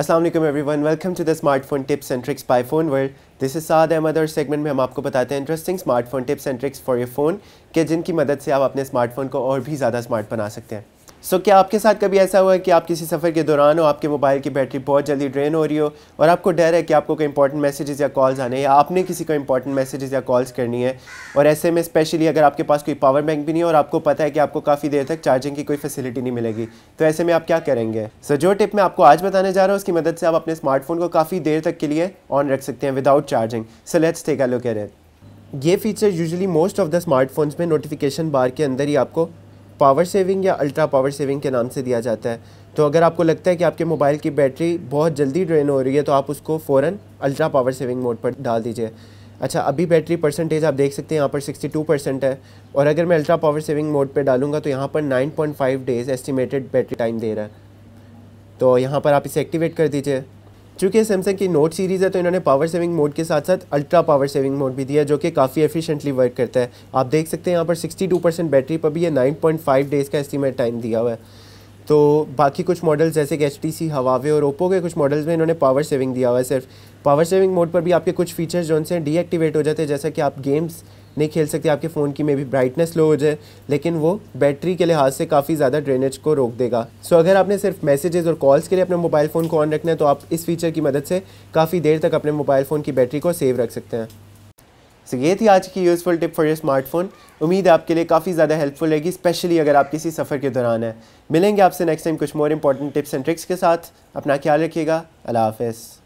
Aslam everyone welcome to the smartphone tips and tricks by phone world this is Saad Ahmed our segment में हम आपको बताते हैं interesting smartphone tips and tricks for your phone के जिनकी मदद से आप अपने स्मार्टफोन को और भी ज़्यादा स्मार्ट बना सकते हैं सो so, क्या आपके साथ कभी ऐसा हुआ है कि आप किसी सफ़र के दौरान हो आपके मोबाइल की बैटरी बहुत जल्दी ड्रेन हो रही हो और आपको डर है कि आपको कोई इंपॉर्टेंट मैसेजेस या कॉल्स आने या आपने किसी को इंपॉर्टेंट मैसेजेस या कॉल्स करनी है और ऐसे में स्पेशली अगर आपके पास कोई पावर बैंक भी नहीं है और आपको पता है कि आपको काफ़ी देर तक चार्जिंग की कोई फैसिलिटी नहीं मिलेगी तो ऐसे में आप क्या करेंगे सो so, जो टिप मैं आपको आज बताने जा रहा हूँ उसकी मदद से आप अपने स्मार्टफोन को काफ़ी देर तक के लिए ऑन रख सकते हैं without charging so let's take a look at ये feature usually most of the smartphones में नोटिफिकेशन बार के अंदर ही आपको पावर सेविंग या अल्ट्रा पावर सेविंग के नाम से दिया जाता है तो अगर आपको लगता है कि आपके मोबाइल की बैटरी बहुत जल्दी ड्रेन हो रही है तो आप उसको फ़ौरन अल्ट्रा पावर सेविंग मोड पर डाल दीजिए अच्छा अभी बैटरी परसेंटेज आप देख सकते हैं यहाँ पर 62 परसेंट है और अगर मैं अल्ट्रा पावर सेविंग मोड पर डालूंगा तो यहाँ पर 9.5 डेज़ एस्टिमेटेड बैटरी टाइम दे रहा है तो यहाँ पर आप इसे एक्टिवेट कर दीजिए चूँकि सैमसंग की नोट सीरीज़ है तो इन्होंने पावर सेविंग मोड के साथ साथ अल्ट्रा पावर सेविंग मोड भी दिया जो कि काफ़ी एफिशिएंटली वर्क करता है आप देख सकते हैं यहाँ पर 62 परसेंट बैटरी पर भी ये 9.5 डेज़ का एस्टीमेट टाइम दिया हुआ है तो बाकी कुछ मॉडल्स जैसे कि एच टी सी हवावे और ओप्पो के कुछ मॉडल्स में इन्होंने पावर सेविंग दिया हुआ है सिर्फ पावर सेविंग मोड पर भी आपके कुछ फीचर्स जो उनसे डीएक्टिवेट हो जाते हैं जैसा कि आप गेम्स नहीं खेल सकते आपके फ़ोन की मे भी ब्राइटनेस लो हो जाए लेकिन वो बैटरी के लिहाज से काफ़ी ज़्यादा ड्रेनेज को रोक देगा सो अगर आपने सिर्फ मैसेजेस और कॉल्स के लिए अपने मोबाइल फ़ोन को ऑन रखना है तो आप इस फीचर की मदद से काफ़ी देर तक अपने मोबाइल फ़ोन की बैटरी को सेव रख सकते हैं सो so, ये थी आज की useful tip for your smartphone उम्मीद है आपके लिए काफ़ी ज़्यादा हेल्पफुल रहेगी स्पेशली अगर आप किसी सफ़र के दौरान हैं मिलेंगे आपसे नेक्स्ट टाइम कुछ more important tips and tricks के साथ अपना ख्याल रखिएगा अल्लाह हाफिज़